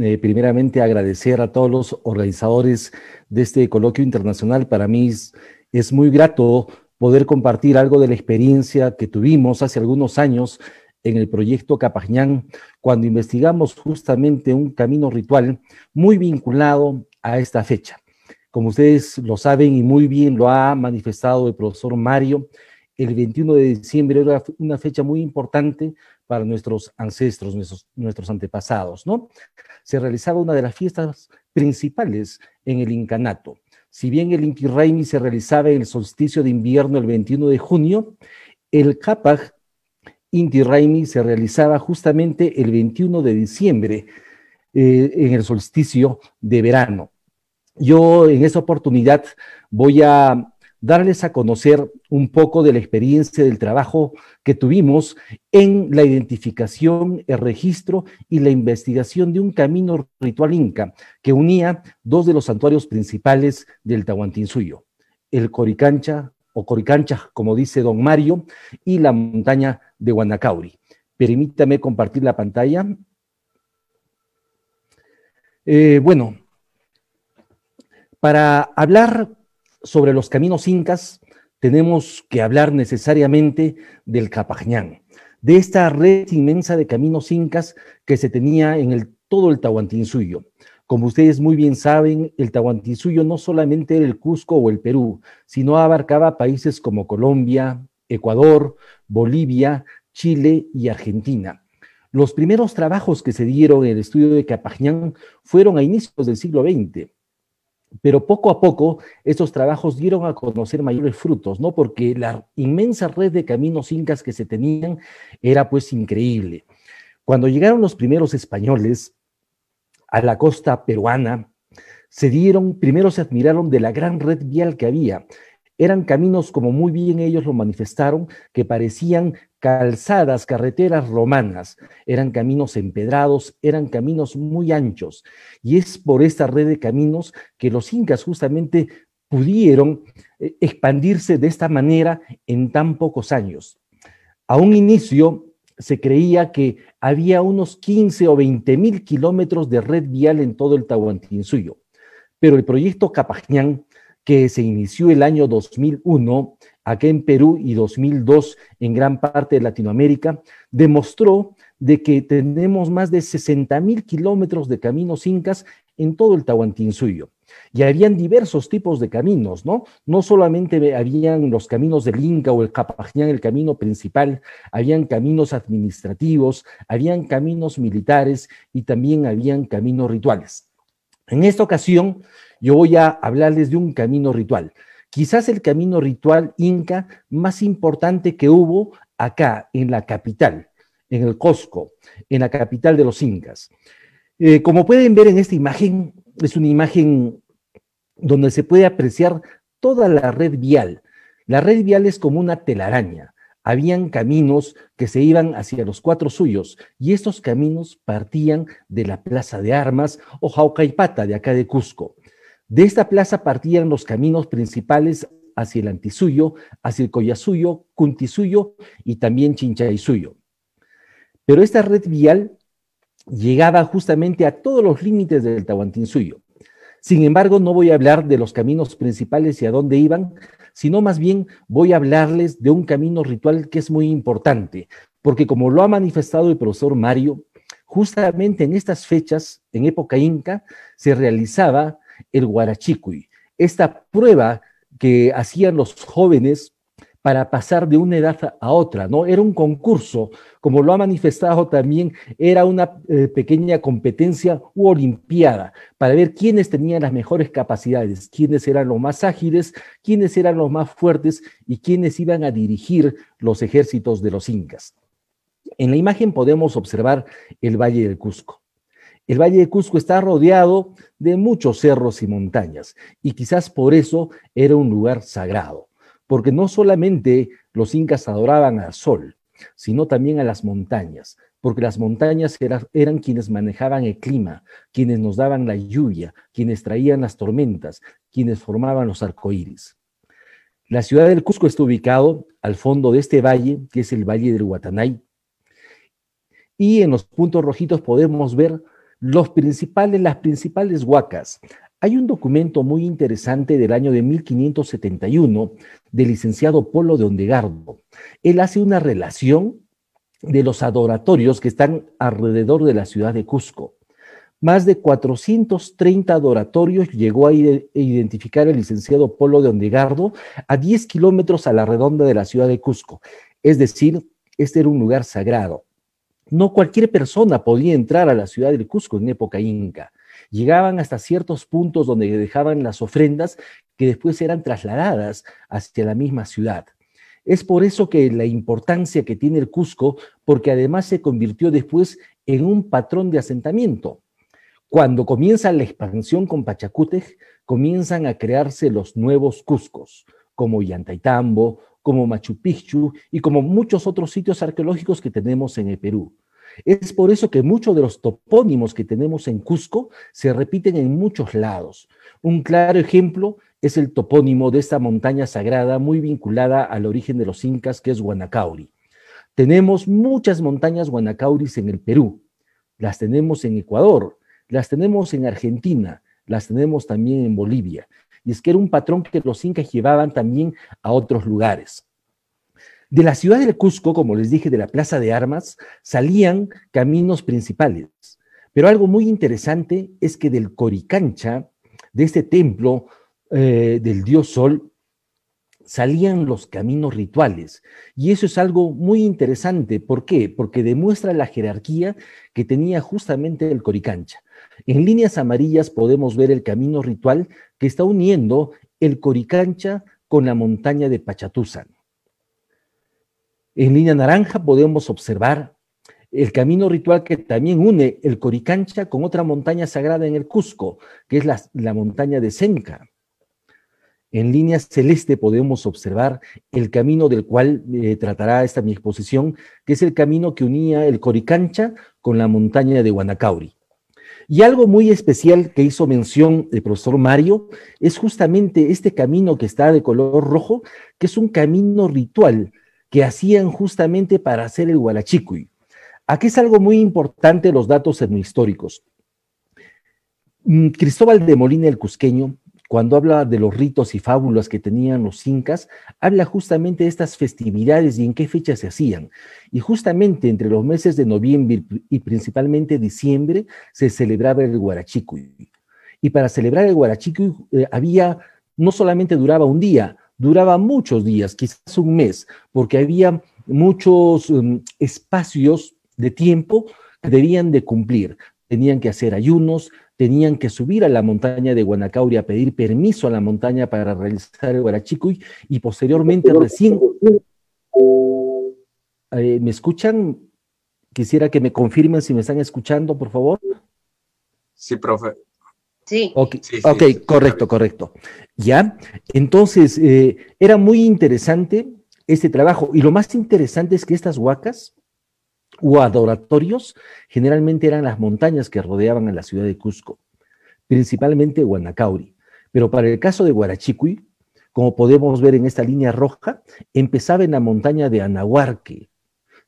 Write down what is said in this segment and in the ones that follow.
Eh, primeramente agradecer a todos los organizadores de este coloquio internacional. Para mí es, muy grato poder compartir algo de la experiencia que tuvimos hace algunos años en el proyecto Capañán, cuando investigamos justamente un camino ritual muy vinculado a esta fecha. Como ustedes lo saben y muy bien lo ha manifestado el profesor Mario, el 21 de diciembre era una fecha muy importante para nuestros ancestros, nuestros, nuestros antepasados, ¿no? se realizaba una de las fiestas principales en el incanato. Si bien el Inti Raymi se realizaba en el solsticio de invierno el 21 de junio, el Capac Inti Raymi se realizaba justamente el 21 de diciembre, eh, en el solsticio de verano. Yo en esa oportunidad voy a darles a conocer un poco de la experiencia del trabajo que tuvimos en la identificación, el registro y la investigación de un camino ritual inca que unía dos de los santuarios principales del Tahuantinsuyo, el Coricancha o Coricancha, como dice don Mario, y la montaña de Guanacauri. Permítame compartir la pantalla. Eh, bueno, para hablar sobre los caminos incas, tenemos que hablar necesariamente del Capañán, de esta red inmensa de caminos incas que se tenía en todo el Tahuantinsuyo. Como ustedes muy bien saben, el Tahuantinsuyo no solamente era el Cusco o el Perú, sino abarcaba países como Colombia, Ecuador, Bolivia, Chile y Argentina. Los primeros trabajos que se dieron en el estudio de Capañán fueron a inicios del siglo XX, pero poco a poco estos trabajos dieron a conocer mayores frutos, ¿no? Porque la inmensa red de caminos incas que se tenían era pues increíble. Cuando llegaron los primeros españoles a la costa peruana, se dieron, primero se admiraron de la gran red vial que había. Eran caminos, como muy bien ellos lo manifestaron, que parecían calzadas, carreteras romanas, eran caminos empedrados, eran caminos muy anchos. Y es por esta red de caminos que los incas justamente pudieron eh, expandirse de esta manera en tan pocos años. A un inicio se creía que había unos 15 o 20 mil kilómetros de red vial en todo el Tahuantinsuyo, pero el proyecto Capajñán, que se inició el año 2001, acá en Perú y 2002 en gran parte de Latinoamérica, demostró de que tenemos más de 60 mil kilómetros de caminos incas en todo el Tahuantinsuyo. Y habían diversos tipos de caminos, ¿no? No solamente habían los caminos del Inca o el Capajñán, el camino principal, habían caminos administrativos, habían caminos militares y también habían caminos rituales. En esta ocasión, yo voy a hablarles de un camino ritual quizás el camino ritual inca más importante que hubo acá, en la capital, en el Cosco, en la capital de los incas. Eh, como pueden ver en esta imagen, es una imagen donde se puede apreciar toda la red vial. La red vial es como una telaraña. Habían caminos que se iban hacia los cuatro suyos y estos caminos partían de la Plaza de Armas o Jaucaipata de acá de Cusco. De esta plaza partían los caminos principales hacia el Antisuyo, hacia el Collasuyo, Cuntisuyo y también Chinchaisuyo. Pero esta red vial llegaba justamente a todos los límites del Tahuantinsuyo. Sin embargo, no voy a hablar de los caminos principales y a dónde iban, sino más bien voy a hablarles de un camino ritual que es muy importante, porque como lo ha manifestado el profesor Mario, justamente en estas fechas, en época inca, se realizaba el Guarachicuy. Esta prueba que hacían los jóvenes para pasar de una edad a otra, ¿no? Era un concurso, como lo ha manifestado también, era una eh, pequeña competencia u olimpiada para ver quiénes tenían las mejores capacidades, quiénes eran los más ágiles, quiénes eran los más fuertes y quiénes iban a dirigir los ejércitos de los incas. En la imagen podemos observar el Valle del Cusco. El Valle de Cusco está rodeado de muchos cerros y montañas, y quizás por eso era un lugar sagrado, porque no solamente los incas adoraban al sol, sino también a las montañas, porque las montañas eran quienes manejaban el clima, quienes nos daban la lluvia, quienes traían las tormentas, quienes formaban los arcoíris. La ciudad del Cusco está ubicado al fondo de este valle, que es el Valle del Guatanay, y en los puntos rojitos podemos ver los principales, las principales huacas. Hay un documento muy interesante del año de 1571 del licenciado Polo de Ondegardo. Él hace una relación de los adoratorios que están alrededor de la ciudad de Cusco. Más de 430 adoratorios llegó a identificar el licenciado Polo de Ondegardo a 10 kilómetros a la redonda de la ciudad de Cusco. Es decir, este era un lugar sagrado. No cualquier persona podía entrar a la ciudad del Cusco en época inca. Llegaban hasta ciertos puntos donde dejaban las ofrendas que después eran trasladadas hacia la misma ciudad. Es por eso que la importancia que tiene el Cusco, porque además se convirtió después en un patrón de asentamiento. Cuando comienza la expansión con Pachacútec, comienzan a crearse los nuevos Cuscos, como Yantaitambo, como Machu Picchu y como muchos otros sitios arqueológicos que tenemos en el Perú. Es por eso que muchos de los topónimos que tenemos en Cusco se repiten en muchos lados. Un claro ejemplo es el topónimo de esta montaña sagrada muy vinculada al origen de los incas, que es Guanacauri. Tenemos muchas montañas Guanacauris en el Perú, las tenemos en Ecuador, las tenemos en Argentina, las tenemos también en Bolivia y es que era un patrón que los incas llevaban también a otros lugares. De la ciudad del Cusco, como les dije, de la Plaza de Armas, salían caminos principales. Pero algo muy interesante es que del Coricancha, de este templo eh, del dios Sol, salían los caminos rituales. Y eso es algo muy interesante. ¿Por qué? Porque demuestra la jerarquía que tenía justamente el Coricancha. En líneas amarillas podemos ver el camino ritual que está uniendo el Coricancha con la montaña de Pachatusan. En línea naranja podemos observar el camino ritual que también une el Coricancha con otra montaña sagrada en el Cusco, que es la, montaña de Senca. En línea celeste podemos observar el camino del cual eh, tratará esta mi exposición, que es el camino que unía el Coricancha con la montaña de Guanacauri. Y algo muy especial que hizo mención el profesor Mario es justamente este camino que está de color rojo, que es un camino ritual que hacían justamente para hacer el Hualachicuy. Aquí es algo muy importante los datos etnohistóricos. Mm, Cristóbal de Molina el Cusqueño cuando habla de los ritos y fábulas que tenían los incas, habla justamente de estas festividades y en qué fechas se hacían. Y justamente entre los meses de noviembre y principalmente diciembre se celebraba el Guarachicuy. Y para celebrar el Guarachicuy eh, había, no solamente duraba un día, duraba muchos días, quizás un mes, porque había muchos mm, espacios de tiempo que debían de cumplir. Tenían que hacer ayunos, tenían que subir a la montaña de Guanacauri a pedir permiso a la montaña para realizar el Huarachicuy y posteriormente recién... Eh, ¿Me escuchan? Quisiera que me confirmen si me están escuchando, por favor. Sí, profe. Sí. Ok, correcto, correcto. Ya, entonces eh, era muy interesante este trabajo y lo más interesante es que estas huacas o adoratorios generalmente eran las montañas que rodeaban a la ciudad de Cusco, principalmente Guanacauri. Pero para el caso de Guarachicui, como podemos ver en esta línea roja, empezaba en la montaña de Anahuarque.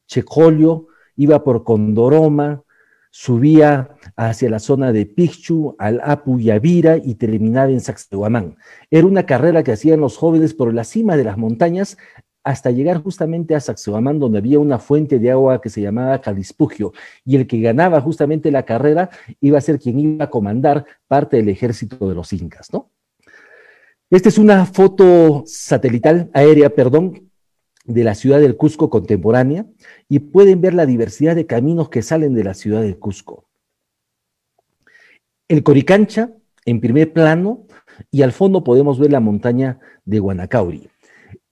Checolio iba por Condoroma, subía hacia la zona de Pichu, al Apu y terminaba en Sacsayhuamán. Era una carrera que hacían los jóvenes por la cima de las montañas hasta llegar justamente a Saxoamán, donde había una fuente de agua que se llamaba Calispugio, y el que ganaba justamente la carrera iba a ser quien iba a comandar parte del ejército de los incas, ¿no? Esta es una foto satelital, aérea, perdón, de la ciudad del Cusco contemporánea, y pueden ver la diversidad de caminos que salen de la ciudad del Cusco. El Coricancha, en primer plano, y al fondo podemos ver la montaña de Guanacauri.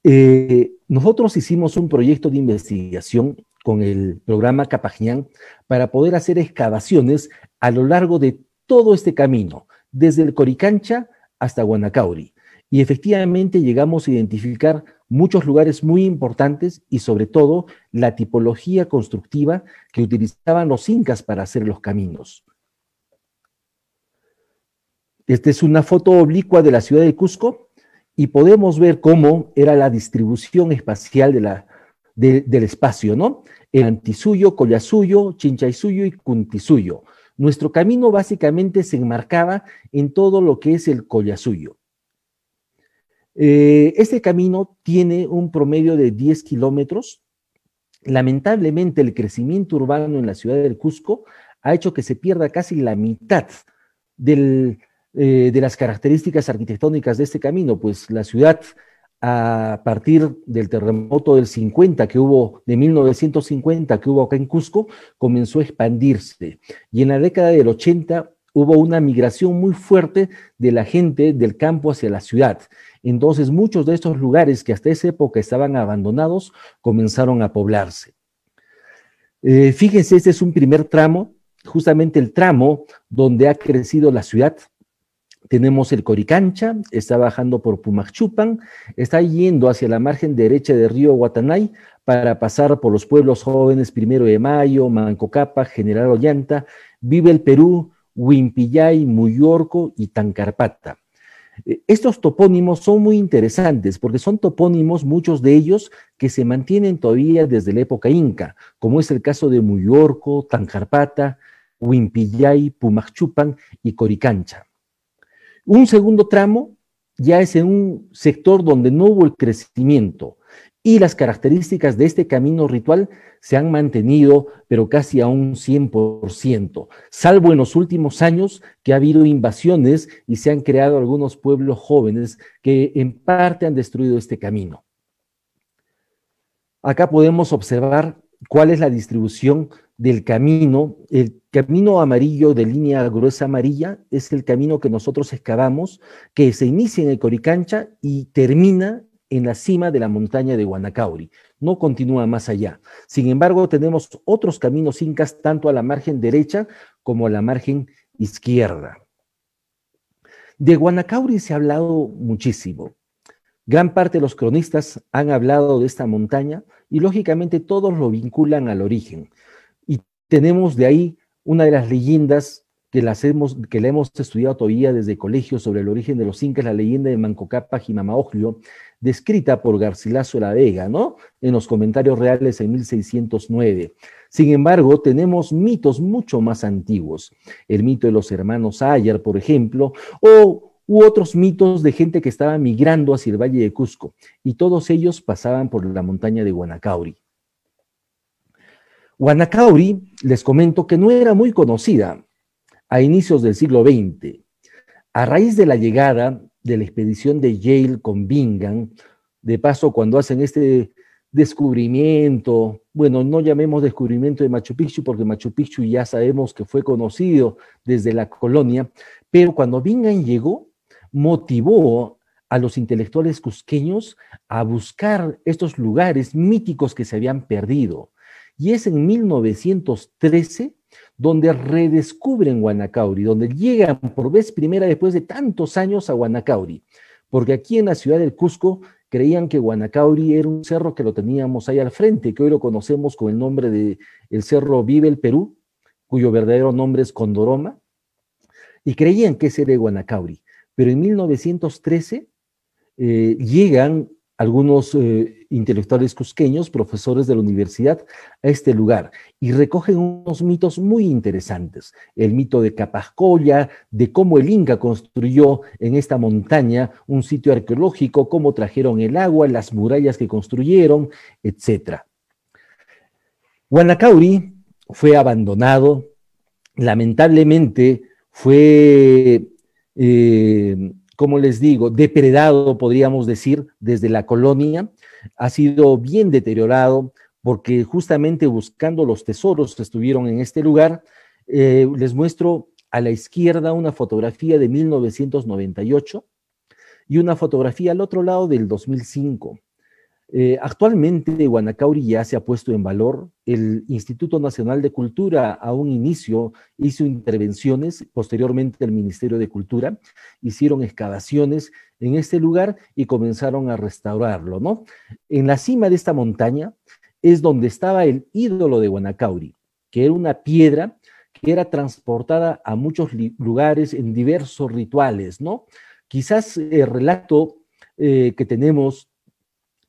Eh, nosotros hicimos un proyecto de investigación con el programa Capajñán para poder hacer excavaciones a lo largo de todo este camino, desde el Coricancha hasta Guanacauri. Y efectivamente llegamos a identificar muchos lugares muy importantes y sobre todo la tipología constructiva que utilizaban los incas para hacer los caminos. Esta es una foto oblicua de la ciudad de Cusco y podemos ver cómo era la distribución espacial del espacio, ¿no? El Antisuyo, Collasuyo, Chinchaisuyo y Cuntisuyo. Nuestro camino básicamente se enmarcaba en todo lo que es el Collasuyo. Eh, este camino tiene un promedio de 10 kilómetros. Lamentablemente, el crecimiento urbano en la ciudad del Cusco ha hecho que se pierda casi la mitad del, eh, de las características arquitectónicas de este camino? Pues la ciudad, a partir del terremoto del 50 que hubo, de 1950 que hubo acá en Cusco, comenzó a expandirse. Y en la década del 80 hubo una migración muy fuerte de la gente del campo hacia la ciudad. Entonces muchos de estos lugares que hasta esa época estaban abandonados comenzaron a poblarse. Eh, fíjense, este es un primer tramo, justamente el tramo donde ha crecido la ciudad, tenemos el Coricancha, está bajando por Pumachupan, está yendo hacia la margen derecha del río Guatanay para pasar por los pueblos jóvenes Primero de Mayo, Mancocapa, General Ollanta, Vive el Perú, Huimpillay, Muyorco y Tancarpata. Eh, estos topónimos son muy interesantes porque son topónimos, muchos de ellos, que se mantienen todavía desde la época inca, como es el caso de Muyorco, Tancarpata, Huimpillay, Pumachupan y Coricancha. Un segundo tramo ya es en un sector donde no hubo el crecimiento y las características de este camino ritual se han mantenido, pero casi a un 100%, salvo en los últimos años que ha habido invasiones y se han creado algunos pueblos jóvenes que en parte han destruido este camino. Acá podemos observar cuál es la distribución del camino, el camino amarillo de línea gruesa amarilla es el camino que nosotros excavamos, que se inicia en el Coricancha y termina en la cima de la montaña de Guanacauri, no continúa más allá. Sin embargo, tenemos otros caminos incas tanto a la margen derecha como a la margen izquierda. De Guanacauri se ha hablado muchísimo. Gran parte de los cronistas han hablado de esta montaña y lógicamente todos lo vinculan al origen. Y tenemos de ahí una de las leyendas que, las hemos, que la hemos estudiado todavía desde colegio sobre el origen de los incas, la leyenda de Mancocapa Jimamaoglio, descrita por Garcilaso la Vega, ¿no? En los comentarios reales en 1609. Sin embargo, tenemos mitos mucho más antiguos. El mito de los hermanos Ayer, por ejemplo, o u otros mitos de gente que estaba migrando hacia el valle de Cusco, y todos ellos pasaban por la montaña de Guanacauri. Guanacauri, les comento que no era muy conocida a inicios del siglo XX. A raíz de la llegada de la expedición de Yale con Bingham, de paso cuando hacen este descubrimiento, bueno, no llamemos descubrimiento de Machu Picchu porque Machu Picchu ya sabemos que fue conocido desde la colonia, pero cuando Bingham llegó, motivó a los intelectuales cusqueños a buscar estos lugares míticos que se habían perdido. Y es en 1913 donde redescubren Guanacauri, donde llegan por vez primera después de tantos años a Guanacauri, porque aquí en la ciudad del Cusco creían que Guanacauri era un cerro que lo teníamos ahí al frente, que hoy lo conocemos con el nombre de el cerro Vive el Perú, cuyo verdadero nombre es Condoroma, y creían que ese era Guanacauri. Pero en 1913 eh, llegan algunos eh, intelectuales cusqueños, profesores de la universidad, a este lugar y recogen unos mitos muy interesantes. El mito de Capascoya, de cómo el Inca construyó en esta montaña un sitio arqueológico, cómo trajeron el agua, las murallas que construyeron, etc. Guanacauri fue abandonado, lamentablemente fue eh, como les digo, depredado, podríamos decir, desde la colonia, ha sido bien deteriorado porque justamente buscando los tesoros que estuvieron en este lugar, eh, les muestro a la izquierda una fotografía de 1998 y una fotografía al otro lado del 2005. Eh, actualmente, Guanacauri ya se ha puesto en valor. El Instituto Nacional de Cultura, a un inicio, hizo intervenciones, posteriormente el Ministerio de Cultura, hicieron excavaciones en este lugar y comenzaron a restaurarlo, ¿no? En la cima de esta montaña es donde estaba el ídolo de Guanacauri, que era una piedra que era transportada a muchos lugares en diversos rituales, ¿no? Quizás el relato eh, que tenemos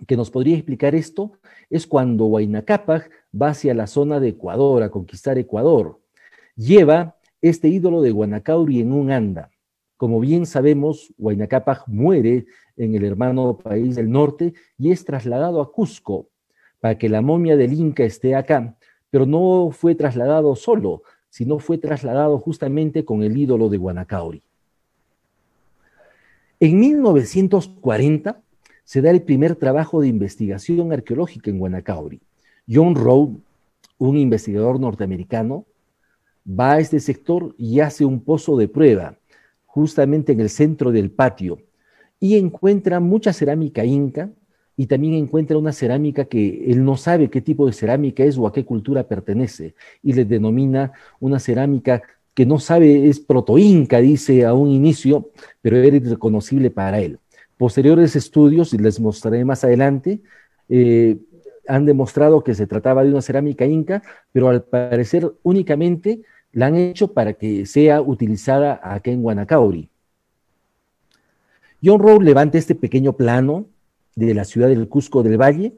que nos podría explicar esto es cuando Huayna va hacia la zona de Ecuador, a conquistar Ecuador. Lleva este ídolo de Guanacauri en un anda. Como bien sabemos, Huayna muere en el hermano país del norte y es trasladado a Cusco para que la momia del Inca esté acá, pero no fue trasladado solo, sino fue trasladado justamente con el ídolo de Guanacauri. En 1940, se da el primer trabajo de investigación arqueológica en Guanacauri. John Rowe, un investigador norteamericano, va a este sector y hace un pozo de prueba, justamente en el centro del patio, y encuentra mucha cerámica inca y también encuentra una cerámica que él no sabe qué tipo de cerámica es o a qué cultura pertenece, y le denomina una cerámica que no sabe es proto-inca, dice a un inicio, pero era irreconocible para él. Posteriores estudios, y les mostraré más adelante, eh, han demostrado que se trataba de una cerámica inca, pero al parecer únicamente la han hecho para que sea utilizada acá en Guanacauri. John Rowe levanta este pequeño plano de la ciudad del Cusco del Valle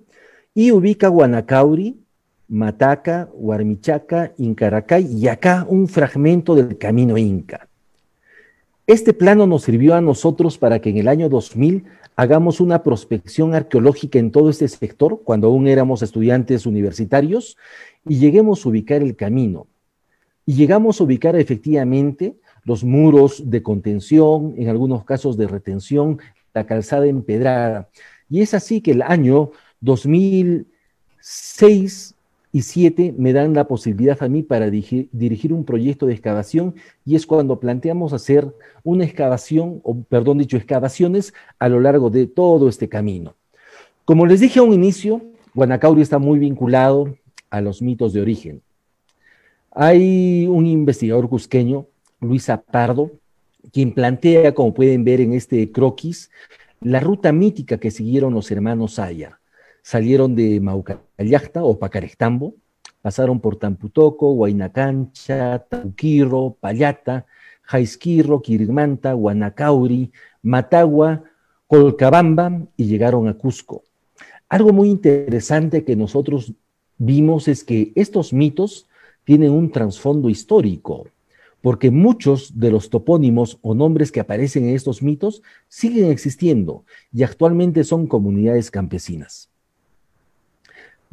y ubica Guanacauri, Mataca, Huarmichaca, Incaracay y acá un fragmento del camino inca. Este plano nos sirvió a nosotros para que en el año 2000 hagamos una prospección arqueológica en todo este sector, cuando aún éramos estudiantes universitarios, y lleguemos a ubicar el camino. Y llegamos a ubicar efectivamente los muros de contención, en algunos casos de retención, la calzada empedrada. Y es así que el año 2006 y siete me dan la posibilidad a mí para dirigir, un proyecto de excavación y es cuando planteamos hacer una excavación, o perdón dicho, excavaciones a lo largo de todo este camino. Como les dije a un inicio, Guanacauri está muy vinculado a los mitos de origen. Hay un investigador cusqueño, Luis Zapardo, quien plantea, como pueden ver en este croquis, la ruta mítica que siguieron los hermanos Sayar salieron de Maucayacta o Pacarectambo, pasaron por Tamputoco, Huaynacancha, Tauquirro, Payata, Jaizquirro, Quirimanta, Guanacauri, Matagua, Colcabamba y llegaron a Cusco. Algo muy interesante que nosotros vimos es que estos mitos tienen un trasfondo histórico, porque muchos de los topónimos o nombres que aparecen en estos mitos siguen existiendo y actualmente son comunidades campesinas.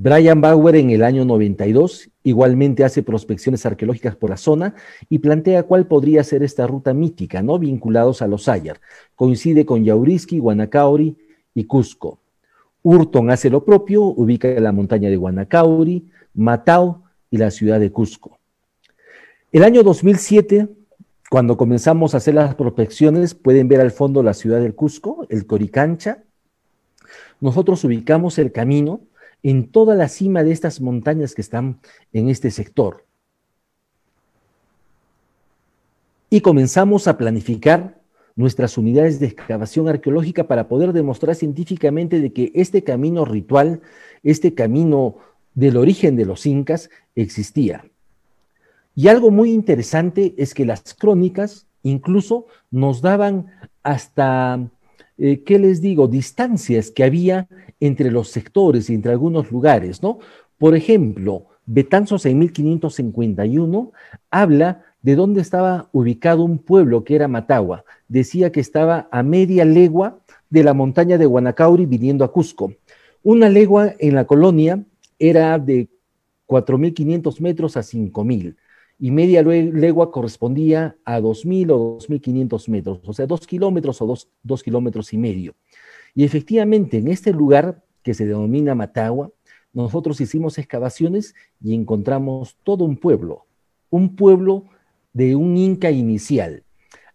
Brian Bauer en el año 92 igualmente hace prospecciones arqueológicas por la zona y plantea cuál podría ser esta ruta mítica, ¿no? Vinculados a los Ayar. Coincide con Yauriski, Guanacauri y Cusco. Hurton hace lo propio, ubica la montaña de Guanacauri, Matao y la ciudad de Cusco. El año 2007, cuando comenzamos a hacer las prospecciones, pueden ver al fondo la ciudad del Cusco, el Coricancha. Nosotros ubicamos el camino en toda la cima de estas montañas que están en este sector. Y comenzamos a planificar nuestras unidades de excavación arqueológica para poder demostrar científicamente de que este camino ritual, este camino del origen de los incas existía. Y algo muy interesante es que las crónicas incluso nos daban hasta, eh, ¿qué les digo?, distancias que había entre los sectores y entre algunos lugares, ¿no? Por ejemplo, Betanzos en 1551 habla de dónde estaba ubicado un pueblo que era Matagua. Decía que estaba a media legua de la montaña de Guanacauri viniendo a Cusco. Una legua en la colonia era de 4.500 metros a 5.000 y media legua correspondía a 2.000 o 2.500 metros, o sea, dos kilómetros o dos kilómetros y medio. Y efectivamente, en este lugar que se denomina Matagua, nosotros hicimos excavaciones y encontramos todo un pueblo, un pueblo de un inca inicial.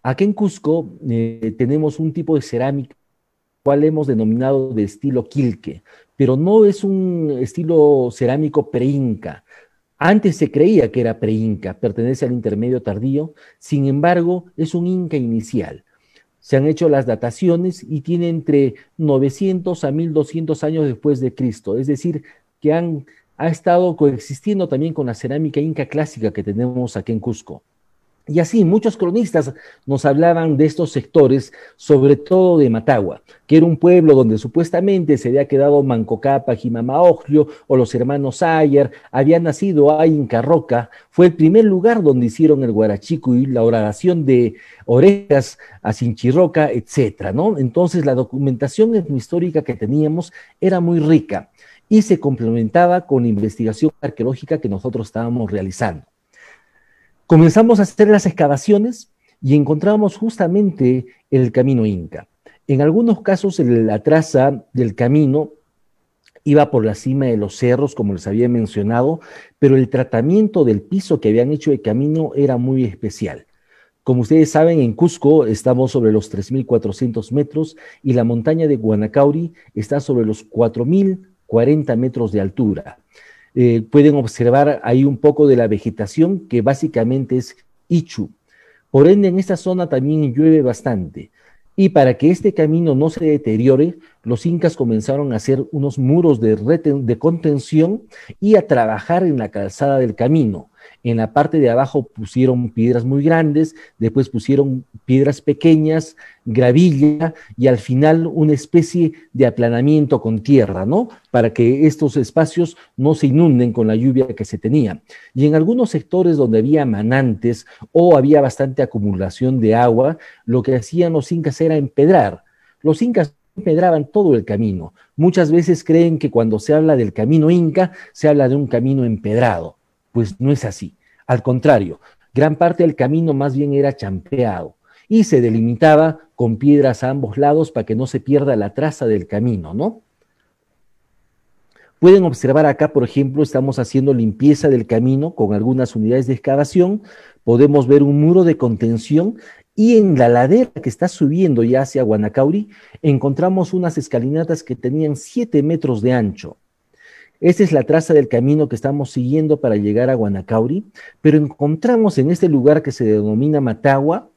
Aquí en Cusco eh, tenemos un tipo de cerámica cual hemos denominado de estilo quilque, pero no es un estilo cerámico preinca. Antes se creía que era preinca, pertenece al intermedio tardío, sin embargo es un inca inicial, se han hecho las dataciones y tiene entre 900 a 1200 años después de Cristo, es decir, que han, ha estado coexistiendo también con la cerámica inca clásica que tenemos aquí en Cusco. Y así muchos cronistas nos hablaban de estos sectores, sobre todo de Matagua, que era un pueblo donde supuestamente se había quedado Mancocapa, Cápac o los hermanos Ayer, había nacido Inca Roca, fue el primer lugar donde hicieron el guarachico y la oración de orejas a Sinchiroca, etcétera, ¿no? Entonces la documentación histórica que teníamos era muy rica y se complementaba con investigación arqueológica que nosotros estábamos realizando. Comenzamos a hacer las excavaciones y encontramos justamente el camino inca. En algunos casos la traza del camino iba por la cima de los cerros, como les había mencionado, pero el tratamiento del piso que habían hecho de camino era muy especial. Como ustedes saben, en Cusco estamos sobre los 3.400 metros y la montaña de Guanacauri está sobre los 4.040 metros de altura. Eh, pueden observar ahí un poco de la vegetación que básicamente es Ichu. Por ende, en esta zona también llueve bastante. Y para que este camino no se deteriore, los incas comenzaron a hacer unos muros de, de contención y a trabajar en la calzada del camino en la parte de abajo pusieron piedras muy grandes, después pusieron piedras pequeñas, gravilla y al final una especie de aplanamiento con tierra, ¿no? Para que estos espacios no se inunden con la lluvia que se tenía. Y en algunos sectores donde había manantes o había bastante acumulación de agua, lo que hacían los incas era empedrar. Los incas empedraban todo el camino. Muchas veces creen que cuando se habla del camino inca, se habla de un camino empedrado pues no es así. Al contrario, gran parte del camino más bien era champeado y se delimitaba con piedras a ambos lados para que no se pierda la traza del camino, ¿no? Pueden observar acá, por ejemplo, estamos haciendo limpieza del camino con algunas unidades de excavación. Podemos ver un muro de contención y en la ladera que está subiendo ya hacia Guanacauri encontramos unas escalinatas que tenían 7 metros de ancho. Esta es la traza del camino que estamos siguiendo para llegar a Guanacauri, pero encontramos en este lugar que se denomina Matagua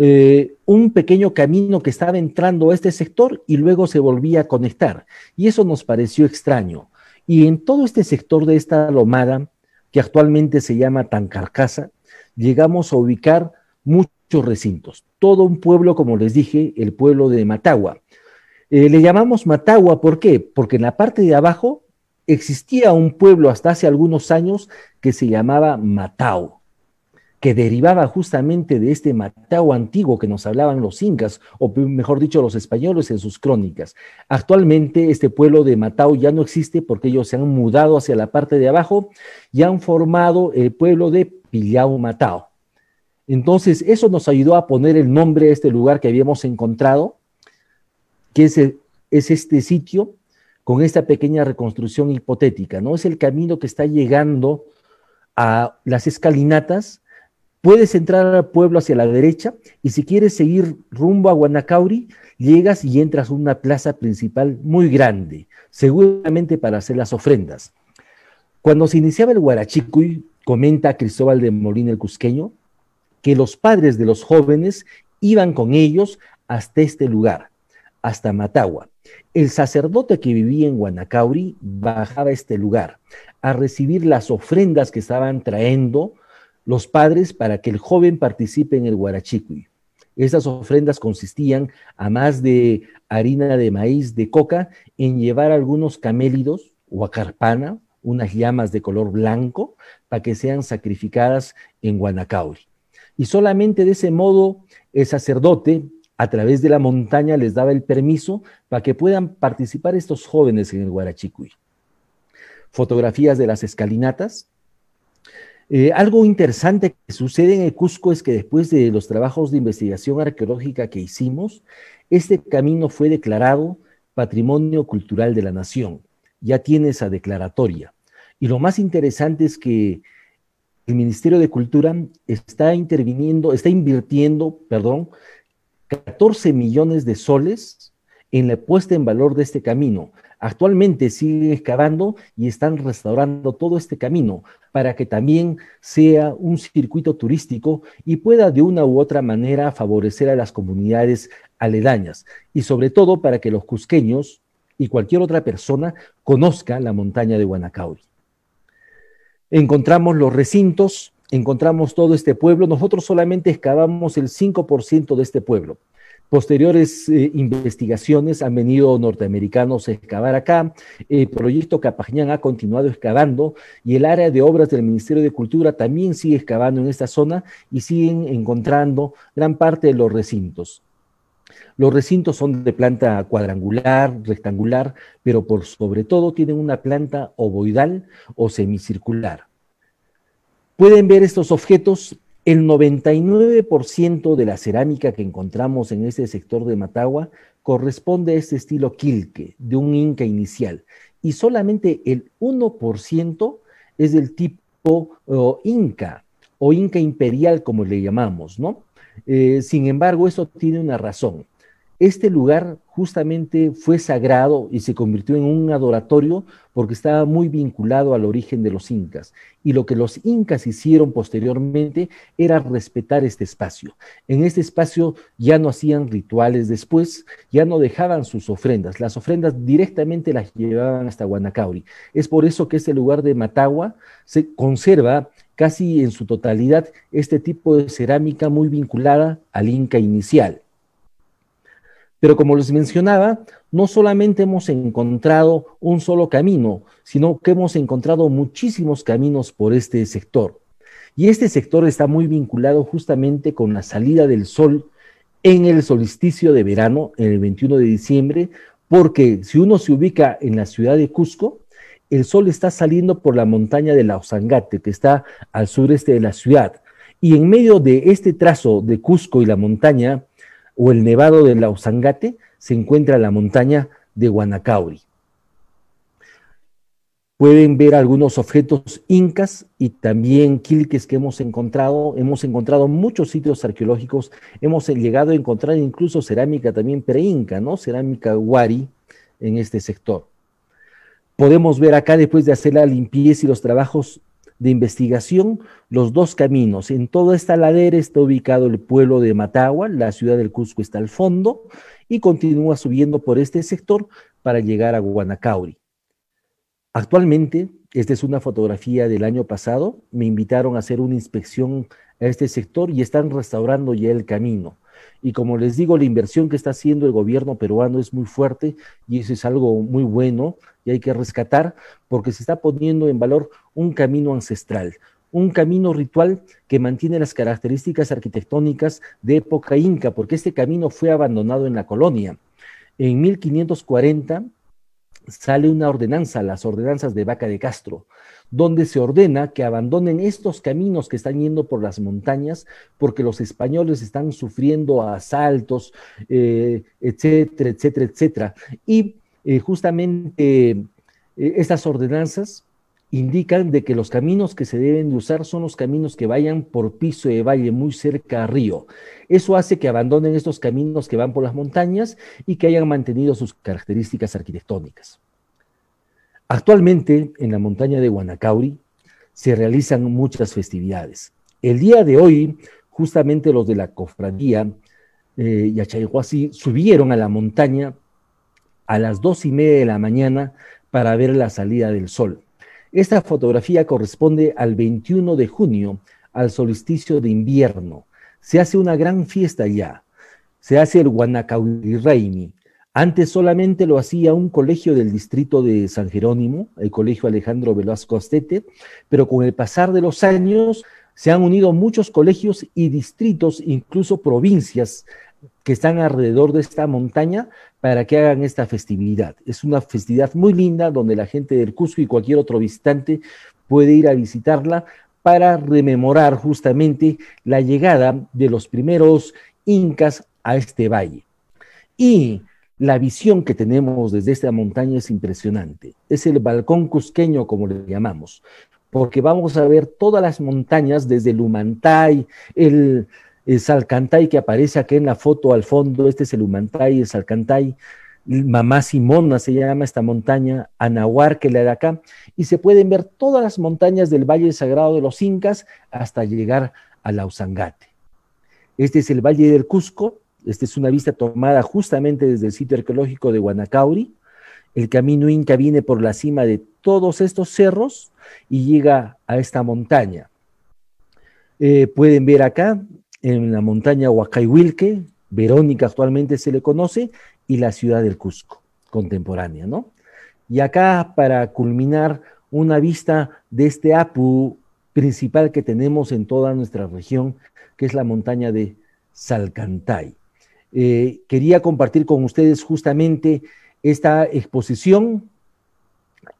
eh, un pequeño camino que estaba entrando a este sector y luego se volvía a conectar. Y eso nos pareció extraño. Y en todo este sector de esta lomada, que actualmente se llama Tancarcasa, llegamos a ubicar muchos recintos. Todo un pueblo, como les dije, el pueblo de Matagua. Eh, le llamamos Matagua, ¿por qué? Porque en la parte de abajo existía un pueblo hasta hace algunos años que se llamaba Matao, que derivaba justamente de este Matao antiguo que nos hablaban los incas, o mejor dicho, los españoles en sus crónicas. Actualmente este pueblo de Matao ya no existe porque ellos se han mudado hacia la parte de abajo y han formado el pueblo de Pillao Matao. Entonces, eso nos ayudó a poner el nombre a este lugar que habíamos encontrado, que es, es este sitio con esta pequeña reconstrucción hipotética, ¿no? Es el camino que está llegando a las escalinatas. Puedes entrar al Pueblo hacia la derecha y si quieres seguir rumbo a Guanacauri, llegas y entras a una plaza principal muy grande, seguramente para hacer las ofrendas. Cuando se iniciaba el Huarachicuy, comenta Cristóbal de Molina el Cusqueño, que los padres de los jóvenes iban con ellos hasta este lugar, hasta Matagua el sacerdote que vivía en Guanacauri bajaba a este lugar a recibir las ofrendas que estaban trayendo los padres para que el joven participe en el Guarachicui. Esas ofrendas consistían, a más de harina de maíz de coca, en llevar algunos camélidos o acarpana, unas llamas de color blanco, para que sean sacrificadas en Guanacauri. Y solamente de ese modo el sacerdote a través de la montaña les daba el permiso para que puedan participar estos jóvenes en el Guarachicuy. Fotografías de las escalinatas. Eh, algo interesante que sucede en el Cusco es que después de los trabajos de investigación arqueológica que hicimos, este camino fue declarado Patrimonio Cultural de la Nación. Ya tiene esa declaratoria. Y lo más interesante es que el Ministerio de Cultura está interviniendo, está invirtiendo, perdón, 14 millones de soles en la puesta en valor de este camino. Actualmente siguen excavando y están restaurando todo este camino para que también sea un circuito turístico y pueda de una u otra manera favorecer a las comunidades aledañas y sobre todo para que los cusqueños y cualquier otra persona conozca la montaña de Guanacauri. Encontramos los recintos encontramos todo este pueblo. Nosotros solamente excavamos el 5% de este pueblo. Posteriores eh, investigaciones han venido norteamericanos a excavar acá. El proyecto Capañán ha continuado excavando y el área de obras del Ministerio de Cultura también sigue excavando en esta zona y siguen encontrando gran parte de los recintos. Los recintos son de planta cuadrangular, rectangular, pero por sobre todo tienen una planta ovoidal o semicircular. Pueden ver estos objetos. El 99% de la cerámica que encontramos en este sector de Matagua corresponde a este estilo quilque, de un inca inicial, y solamente el 1% es del tipo inca o inca imperial, como le llamamos, ¿no? Eh, sin embargo, eso tiene una razón. Este lugar justamente fue sagrado y se convirtió en un adoratorio porque estaba muy vinculado al origen de los incas. Y lo que los incas hicieron posteriormente era respetar este espacio. En este espacio ya no hacían rituales después, ya no dejaban sus ofrendas. Las ofrendas directamente las llevaban hasta Guanacauri. Es por eso que este lugar de Matagua se conserva casi en su totalidad este tipo de cerámica muy vinculada al inca inicial. Pero como les mencionaba, no solamente hemos encontrado un solo camino, sino que hemos encontrado muchísimos caminos por este sector. Y este sector está muy vinculado justamente con la salida del sol en el solsticio de verano, en el 21 de diciembre, porque si uno se ubica en la ciudad de Cusco, el sol está saliendo por la montaña de la Osangate, que está al sureste de la ciudad. Y en medio de este trazo de Cusco y la montaña, o el nevado de Lausangate, se encuentra la montaña de Guanacauri. Pueden ver algunos objetos incas y también quilques que hemos encontrado. Hemos encontrado muchos sitios arqueológicos. Hemos llegado a encontrar incluso cerámica también preinca, ¿no? Cerámica guari en este sector. Podemos ver acá, después de hacer la limpieza y los trabajos de investigación los dos caminos. En toda esta ladera está ubicado el pueblo de Matagua, la ciudad del Cusco está al fondo y continúa subiendo por este sector para llegar a Guanacauri. Actualmente, esta es una fotografía del año pasado, me invitaron a hacer una inspección a este sector y están restaurando ya el camino. Y como les digo, la inversión que está haciendo el gobierno peruano es muy fuerte y eso es algo muy bueno y hay que rescatar porque se está poniendo en valor un camino ancestral, un camino ritual que mantiene las características arquitectónicas de época inca, porque este camino fue abandonado en la colonia. En 1540 sale una ordenanza, las ordenanzas de Vaca de Castro, donde se ordena que abandonen estos caminos que están yendo por las montañas, porque los españoles están sufriendo asaltos, eh, etcétera, etcétera, etcétera. Y eh, justamente eh, estas ordenanzas indican de que los caminos que se deben de usar son los caminos que vayan por piso de valle muy cerca a río. Eso hace que abandonen estos caminos que van por las montañas y que hayan mantenido sus características arquitectónicas. Actualmente en la montaña de Guanacauri se realizan muchas festividades. El día de hoy, justamente los de la cofradía eh, Yachayhuasi subieron a la montaña a las dos y media de la mañana para ver la salida del sol esta fotografía corresponde al 21 de junio, al solsticio de invierno. Se hace una gran fiesta ya. Se hace el Guanacaurireimi. Antes solamente lo hacía un colegio del distrito de San Jerónimo, el colegio Alejandro Velasco Astete, pero con el pasar de los años se han unido muchos colegios y distritos, incluso provincias, que están alrededor de esta montaña para que hagan esta festividad. Es una festividad muy linda donde la gente del Cusco y cualquier otro visitante puede ir a visitarla para rememorar justamente la llegada de los primeros incas a este valle. Y la visión que tenemos desde esta montaña es impresionante. Es el balcón cusqueño, como le llamamos, porque vamos a ver todas las montañas desde el Humantay, el es Salcantay que aparece aquí en la foto al fondo, este es el Humantay, el Salcantay, Mamá Simona se llama esta montaña, Anahuar que la de acá, y se pueden ver todas las montañas del Valle Sagrado de los Incas hasta llegar a Lausangate. Este es el Valle del Cusco, esta es una vista tomada justamente desde el sitio arqueológico de Guanacauri. El camino inca viene por la cima de todos estos cerros y llega a esta montaña. Eh, pueden ver acá en la montaña Huacayhuilque, Verónica actualmente se le conoce, y la ciudad del Cusco contemporánea, ¿no? Y acá para culminar una vista de este Apu principal que tenemos en toda nuestra región, que es la montaña de Salcantay. Eh, quería compartir con ustedes justamente esta exposición.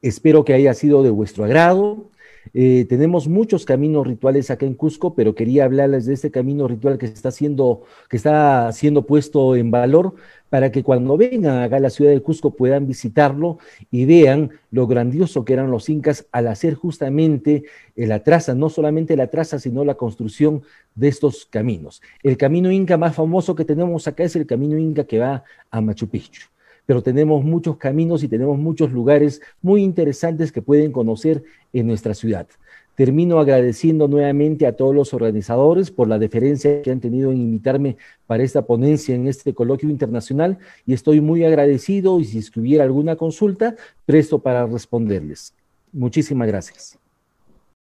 Espero que haya sido de vuestro agrado. Eh, tenemos muchos caminos rituales acá en Cusco, pero quería hablarles de este camino ritual que está siendo, que está siendo puesto en valor para que cuando vengan acá a la ciudad de Cusco puedan visitarlo y vean lo grandioso que eran los incas al hacer justamente eh, la traza, no solamente la traza, sino la construcción de estos caminos. El camino inca más famoso que tenemos acá es el camino inca que va a Machu Picchu pero tenemos muchos caminos y tenemos muchos lugares muy interesantes que pueden conocer en nuestra ciudad. Termino agradeciendo nuevamente a todos los organizadores por la deferencia que han tenido en invitarme para esta ponencia en este coloquio internacional y estoy muy agradecido y si hubiera alguna consulta, presto para responderles. Muchísimas gracias.